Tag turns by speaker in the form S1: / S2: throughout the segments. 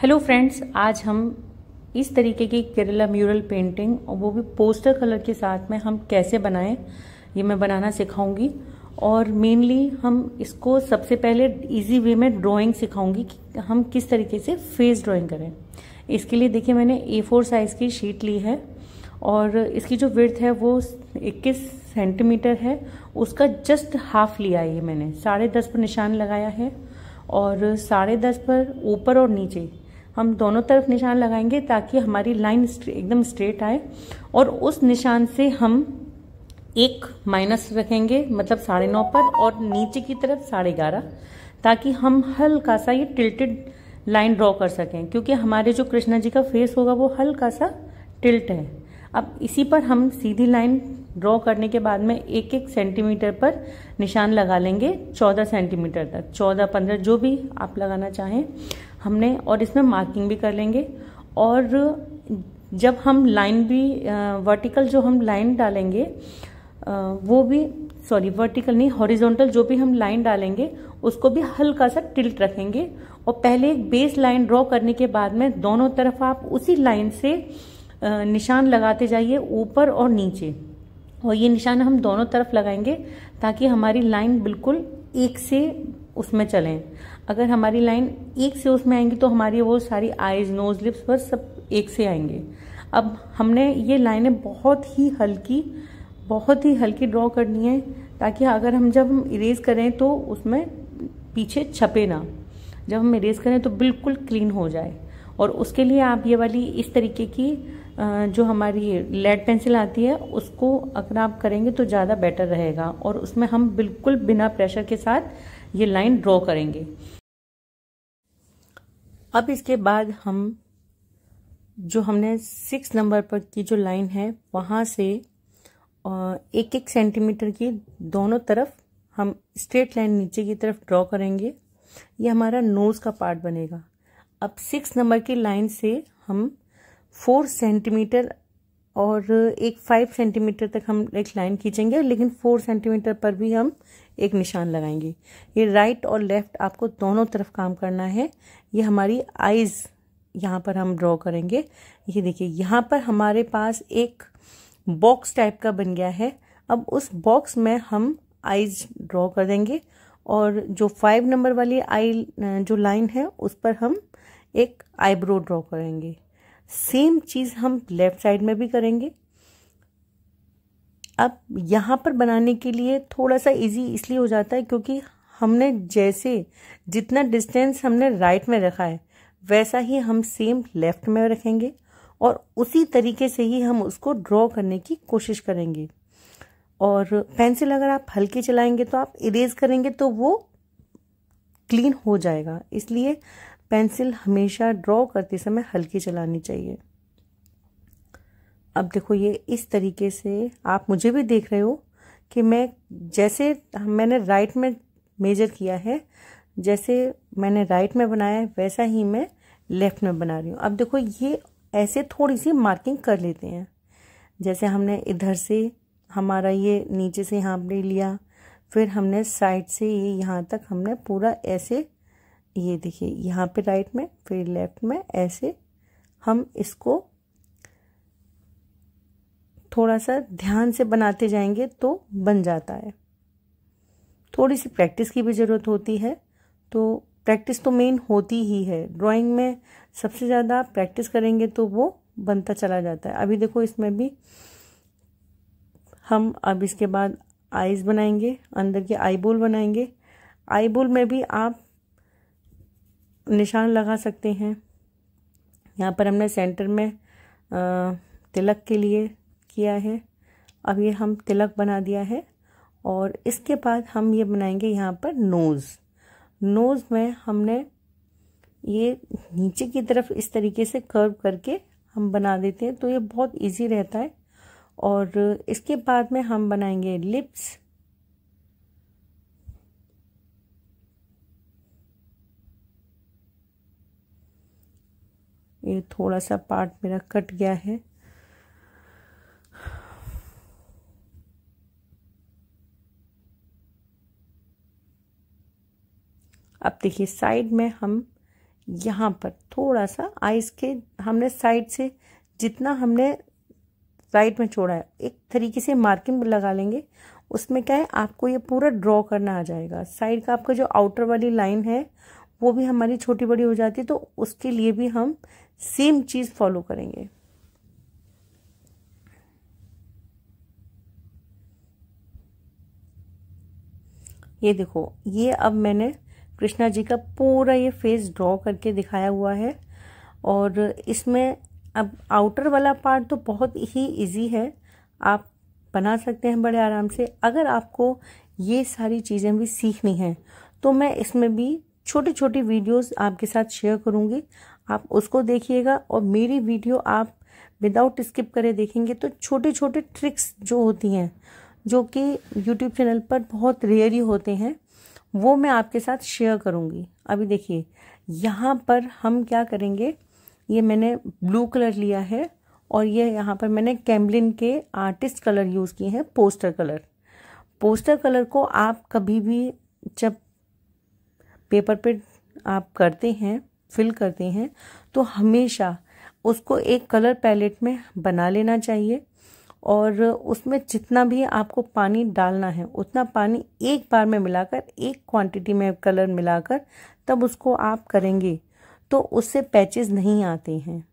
S1: hello friends आज हम इस तरीके की केरला म्यूरल पेंटिंग और वो भी पोस्टर कलर के साथ में हम कैसे बनाएं ये मैं बनाना सिखाऊंगी और मेनली हम इसको सबसे पहले इजी वे में ड्राइंग सिखाऊंगी कि हम किस तरीके से फेस ड्राइंग करें इसके लिए देखिए मैंने ए फोर साइज़ की शीट ली है और इसकी जो विर्थ है वो 21 सेंटीमीटर है उसका जस्ट हाफ लिया ये मैंने साढ़े दस पर निशान लगाया है और साढ़े दस पर ऊपर और नीचे हम दोनों तरफ निशान लगाएंगे ताकि हमारी लाइन एकदम स्ट्रेट आए और उस निशान से हम एक माइनस रखेंगे मतलब साढ़े नौ पर और नीचे की तरफ साढ़े ग्यारह ताकि हम हल्का सा ये टिल्टेड लाइन ड्रॉ कर सकें क्योंकि हमारे जो कृष्णा जी का फेस होगा वो हल्का सा टिल्ट है अब इसी पर हम सीधी लाइन ड्रॉ करने के बाद में एक एक सेंटीमीटर पर निशान लगा लेंगे चौदह सेंटीमीटर तक चौदह पंद्रह जो भी आप लगाना चाहें हमने और इसमें मार्किंग भी कर लेंगे और जब हम लाइन भी वर्टिकल जो हम लाइन डालेंगे वो भी सॉरी वर्टिकल नहीं हॉरिजॉन्टल जो भी हम लाइन डालेंगे उसको भी हल्का सा टिल्ट रखेंगे और पहले एक बेस लाइन ड्रॉ करने के बाद में दोनों तरफ आप उसी लाइन से निशान लगाते जाइए ऊपर और नीचे और ये निशान हम दोनों तरफ लगाएंगे ताकि हमारी लाइन बिल्कुल एक से उसमें चलें अगर हमारी लाइन एक से उसमें आएंगी तो हमारी वो सारी आइज नोज लिप्स पर सब एक से आएंगे अब हमने ये लाइनें बहुत ही हल्की बहुत ही हल्की ड्रॉ करनी है ताकि अगर हम जब हम इरेज करें तो उसमें पीछे छपे ना जब हम इरेज करें तो बिल्कुल क्लीन हो जाए और उसके लिए आप ये वाली इस तरीके की जो हमारी लेड पेंसिल आती है उसको अगर आप करेंगे तो ज़्यादा बेटर रहेगा और उसमें हम बिल्कुल बिना प्रेशर के साथ ये लाइन ड्रॉ करेंगे अब इसके बाद हम जो हमने सिक्स नंबर पर की जो लाइन है वहाँ से एक एक सेंटीमीटर की दोनों तरफ हम स्ट्रेट लाइन नीचे की तरफ ड्रॉ करेंगे ये हमारा नोज़ का पार्ट बनेगा अब सिक्स नंबर की लाइन से हम फोर सेंटीमीटर और एक फाइव सेंटीमीटर तक हम एक लाइन खींचेंगे लेकिन फोर सेंटीमीटर पर भी हम एक निशान लगाएंगे ये राइट और लेफ्ट आपको दोनों तरफ काम करना है ये हमारी आइज़ यहाँ पर हम ड्रॉ करेंगे ये देखिए यहाँ पर हमारे पास एक बॉक्स टाइप का बन गया है अब उस बॉक्स में हम आइज ड्रॉ कर देंगे और जो फाइव नंबर वाली आई जो लाइन है उस पर हम एक आईब्रो ड्रॉ करेंगे सेम चीज़ हम लेफ़्ट साइड में भी करेंगे अब यहाँ पर बनाने के लिए थोड़ा सा इजी इसलिए हो जाता है क्योंकि हमने जैसे जितना डिस्टेंस हमने राइट में रखा है वैसा ही हम सेम लेफ़्ट में रखेंगे और उसी तरीके से ही हम उसको ड्रॉ करने की कोशिश करेंगे और पेंसिल अगर आप हल्के चलाएंगे तो आप इरेज करेंगे तो वो क्लीन हो जाएगा इसलिए पेंसिल हमेशा ड्रॉ करते समय हल्की चलानी चाहिए अब देखो ये इस तरीके से आप मुझे भी देख रहे हो कि मैं जैसे मैंने राइट में मेजर किया है जैसे मैंने राइट में बनाया है वैसा ही मैं लेफ्ट में बना रही हूँ अब देखो ये ऐसे थोड़ी सी मार्किंग कर लेते हैं जैसे हमने इधर से हमारा ये नीचे से यहाँ पर लिया फिर हमने साइड से ये यहाँ तक हमने पूरा ऐसे ये देखिए यहाँ पे राइट में फिर लेफ्ट में ऐसे हम इसको थोड़ा सा ध्यान से बनाते जाएंगे तो बन जाता है थोड़ी सी प्रैक्टिस की भी ज़रूरत होती है तो प्रैक्टिस तो मेन होती ही है ड्राइंग में सबसे ज़्यादा प्रैक्टिस करेंगे तो वो बनता चला जाता है अभी देखो इसमें भी हम अब इसके बाद आईज बनाएंगे अंदर के आईबोल बनाएंगे आईबोल में भी आप निशान लगा सकते हैं यहाँ पर हमने सेंटर में तिलक के लिए किया है अब ये हम तिलक बना दिया है और इसके बाद हम ये बनाएंगे यहाँ पर नोज़ नोज़ में हमने ये नीचे की तरफ इस तरीके से कर्व करके हम बना देते हैं तो ये बहुत इजी रहता है और इसके बाद में हम बनाएंगे लिप्स ये थोड़ा सा पार्ट मेरा कट गया है अब देखिए साइड में हम यहाँ पर थोड़ा सा आइस के हमने साइड से जितना हमने साइड में छोड़ा है एक तरीके से मार्किंग लगा लेंगे उसमें क्या है आपको ये पूरा ड्रॉ करना आ जाएगा साइड का आपका जो आउटर वाली लाइन है वो भी हमारी छोटी बड़ी हो जाती है तो उसके लिए भी हम सेम चीज़ फॉलो करेंगे ये देखो ये अब मैंने कृष्णा जी का पूरा ये फेस ड्रॉ करके दिखाया हुआ है और इसमें अब आउटर वाला पार्ट तो बहुत ही इजी है आप बना सकते हैं बड़े आराम से अगर आपको ये सारी चीज़ें भी सीखनी हैं तो मैं इसमें भी छोटी छोटी वीडियोस आपके साथ शेयर करूंगी आप उसको देखिएगा और मेरी वीडियो आप विदाउट स्किप करे देखेंगे तो छोटे छोटे ट्रिक्स जो होती हैं जो कि यूट्यूब चैनल पर बहुत रेयर ही होते हैं वो मैं आपके साथ शेयर करूँगी अभी देखिए यहाँ पर हम क्या करेंगे ये मैंने ब्लू कलर लिया है और ये यहाँ पर मैंने कैमलिन के आर्टिस्ट कलर यूज़ किए हैं पोस्टर कलर पोस्टर कलर को आप कभी भी जब पेपर पे आप करते हैं फिल करती हैं तो हमेशा उसको एक कलर पैलेट में बना लेना चाहिए और उसमें जितना भी आपको पानी डालना है उतना पानी एक बार में मिलाकर एक क्वांटिटी में कलर मिलाकर तब उसको आप करेंगे तो उससे पैचेस नहीं आते हैं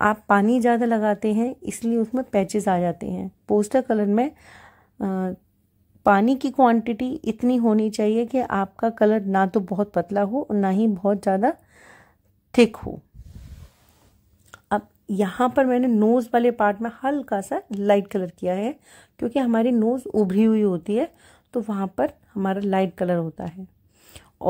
S1: आप पानी ज़्यादा लगाते हैं इसलिए उसमें पैचेस आ जाते हैं पोस्टर कलर में पानी की क्वांटिटी इतनी होनी चाहिए कि आपका कलर ना तो बहुत पतला हो और ना ही बहुत ज़्यादा थिक हो अब यहाँ पर मैंने नोज़ वाले पार्ट में हल्का सा लाइट कलर किया है क्योंकि हमारी नोज़ उभरी हुई होती है तो वहाँ पर हमारा लाइट कलर होता है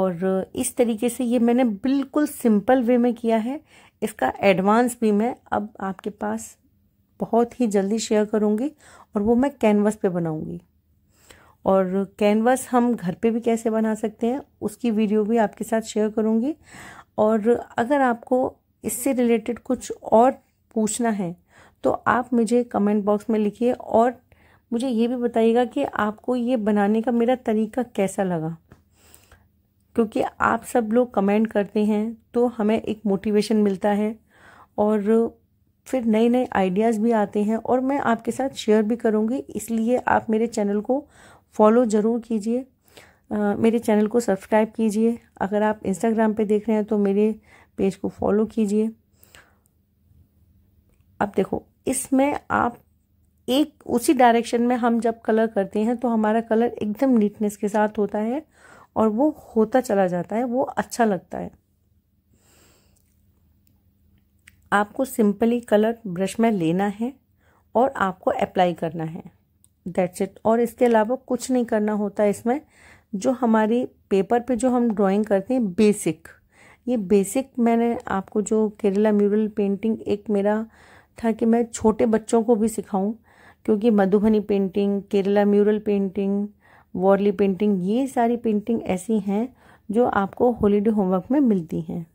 S1: और इस तरीके से ये मैंने बिल्कुल सिंपल वे में किया है इसका एडवांस भी मैं अब आपके पास बहुत ही जल्दी शेयर करूँगी और वो मैं कैनवस पे बनाऊँगी और कैनवास हम घर पे भी कैसे बना सकते हैं उसकी वीडियो भी आपके साथ शेयर करूँगी और अगर आपको इससे रिलेटेड कुछ और पूछना है तो आप मुझे कमेंट बॉक्स में लिखिए और मुझे ये भी बताइएगा कि आपको ये बनाने का मेरा तरीका कैसा लगा क्योंकि आप सब लोग कमेंट करते हैं तो हमें एक मोटिवेशन मिलता है और फिर नए नए आइडियाज़ भी आते हैं और मैं आपके साथ शेयर भी करूँगी इसलिए आप मेरे चैनल को फॉलो ज़रूर कीजिए मेरे चैनल को सब्सक्राइब कीजिए अगर आप इंस्टाग्राम पे देख रहे हैं तो मेरे पेज को फॉलो कीजिए अब देखो इसमें आप एक उसी डायरेक्शन में हम जब कलर करते हैं तो हमारा कलर एकदम नीटनेस के साथ होता है और वो होता चला जाता है वो अच्छा लगता है आपको सिंपली कलर ब्रश में लेना है और आपको अप्लाई करना है दैट्स इट और इसके अलावा कुछ नहीं करना होता इसमें जो हमारी पेपर पे जो हम ड्राइंग करते हैं बेसिक ये बेसिक मैंने आपको जो केरला म्यूरल पेंटिंग एक मेरा था कि मैं छोटे बच्चों को भी सिखाऊं क्योंकि Madhubani painting Kerala mural painting Warli painting ये सारी पेंटिंग ऐसी हैं जो आपको हॉलीडे होमवर्क में मिलती हैं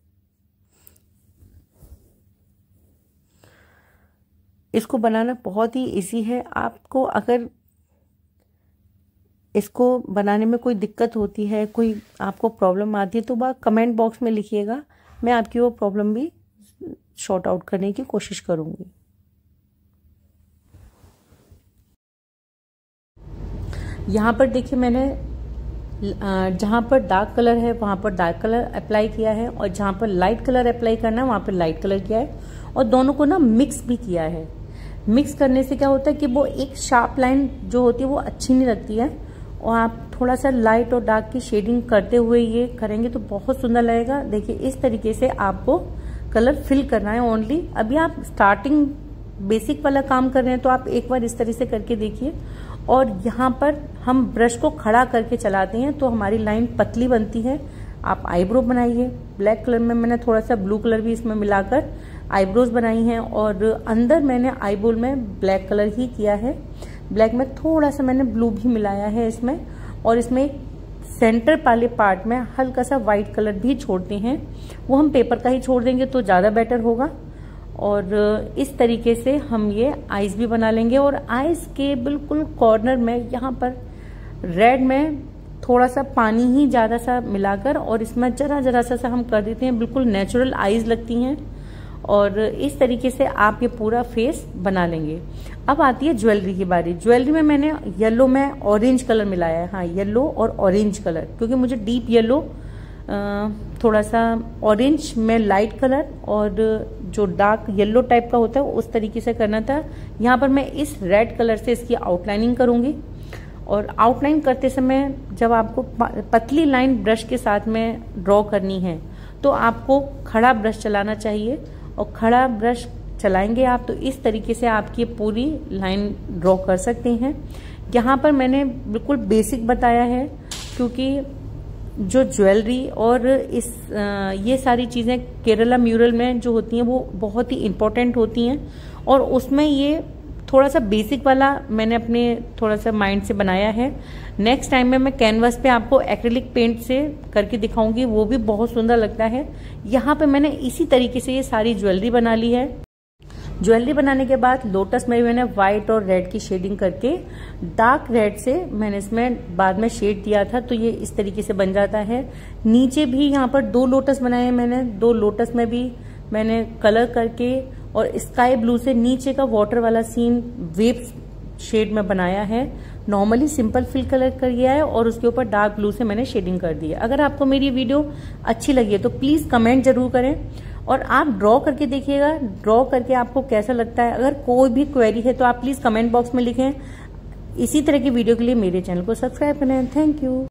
S1: इसको बनाना बहुत ही इजी है आपको अगर इसको बनाने में कोई दिक्कत होती है कोई आपको प्रॉब्लम आती है तो वह कमेंट बॉक्स में लिखिएगा मैं आपकी वो प्रॉब्लम भी शॉर्ट आउट करने की कोशिश करूँगी यहाँ पर देखिए मैंने जहाँ पर डार्क कलर है वहाँ पर डार्क कलर अप्लाई किया है और जहाँ पर लाइट कलर अप्लाई करना है वहाँ पर लाइट कलर किया है और दोनों को ना मिक्स भी किया है मिक्स करने से क्या होता है कि वो एक शार्प लाइन जो होती है वो अच्छी नहीं लगती है और आप थोड़ा सा लाइट और डार्क की शेडिंग करते हुए ये करेंगे तो बहुत सुंदर लगेगा देखिए इस तरीके से आपको कलर फिल करना है ओनली अभी आप स्टार्टिंग बेसिक वाला काम कर रहे हैं तो आप एक बार इस तरह से करके देखिए और यहाँ पर हम ब्रश को खड़ा करके चलाते हैं तो हमारी लाइन पतली बनती है आप आईब्रो बनाइए ब्लैक कलर में मैंने थोड़ा सा ब्लू कलर भी इसमें मिलाकर आईब्रोज बनाई हैं और अंदर मैंने आईब्रोल में ब्लैक कलर ही किया है ब्लैक में थोड़ा सा मैंने ब्लू भी मिलाया है इसमें और इसमें सेंटर वाले पार्ट में हल्का सा वाइट कलर भी छोड़ते हैं वो हम पेपर का ही छोड़ देंगे तो ज़्यादा बेटर होगा और इस तरीके से हम ये आइज़ भी बना लेंगे और आइज़ के बिल्कुल कॉर्नर में यहाँ पर रेड में थोड़ा सा पानी ही ज़्यादा सा मिलाकर और इसमें जरा जरा सा सा हम कर देते हैं बिल्कुल नेचुरल आइज़ लगती हैं और इस तरीके से आप ये पूरा फेस बना लेंगे अब आती है ज्वेलरी की बारी ज्वेलरी में मैंने येलो में ऑरेंज कलर मिलाया है हाँ येलो और ऑरेंज कलर क्योंकि मुझे डीप येलो थोड़ा सा ऑरेंज में लाइट कलर और जो डार्क येलो टाइप का होता है उस तरीके से करना था यहाँ पर मैं इस रेड कलर से इसकी आउटलाइनिंग करूँगी और आउटलाइन करते समय जब आपको पतली लाइन ब्रश के साथ में ड्रॉ करनी है तो आपको खड़ा ब्रश चलाना चाहिए और खड़ा ब्रश चलाएंगे आप तो इस तरीके से आपकी पूरी लाइन ड्रॉ कर सकते हैं यहाँ पर मैंने बिल्कुल बेसिक बताया है क्योंकि जो ज्वेलरी और इस आ, ये सारी चीज़ें केरला म्यूरल में जो होती हैं वो बहुत ही इम्पोर्टेंट होती हैं और उसमें ये थोड़ा सा बेसिक वाला मैंने अपने थोड़ा सा माइंड से बनाया है नेक्स्ट टाइम में मैं कैनवास पे आपको एक्रेलिक पेंट से करके दिखाऊंगी वो भी बहुत सुंदर लगता है यहाँ पे मैंने इसी तरीके से ये सारी ज्वेलरी बना ली है ज्वेलरी बनाने के बाद लोटस में मैंने व्हाइट और रेड की शेडिंग करके डार्क रेड से मैंने इसमें बाद में शेड दिया था तो ये इस तरीके से बन जाता है नीचे भी यहाँ पर दो लोटस बनाए मैंने दो लोटस में भी मैंने कलर करके और स्काई ब्लू से नीचे का वाटर वाला सीन वेब शेड में बनाया है नॉर्मली सिंपल फिल कलर कर गया है और उसके ऊपर डार्क ब्लू से मैंने शेडिंग कर दी है अगर आपको मेरी वीडियो अच्छी लगी है तो प्लीज़ कमेंट जरूर करें और आप ड्रॉ करके देखिएगा ड्रॉ करके आपको कैसा लगता है अगर कोई भी क्वेरी है तो आप प्लीज़ कमेंट बॉक्स में लिखें इसी तरह की वीडियो के लिए मेरे चैनल को सब्सक्राइब करें थैंक यू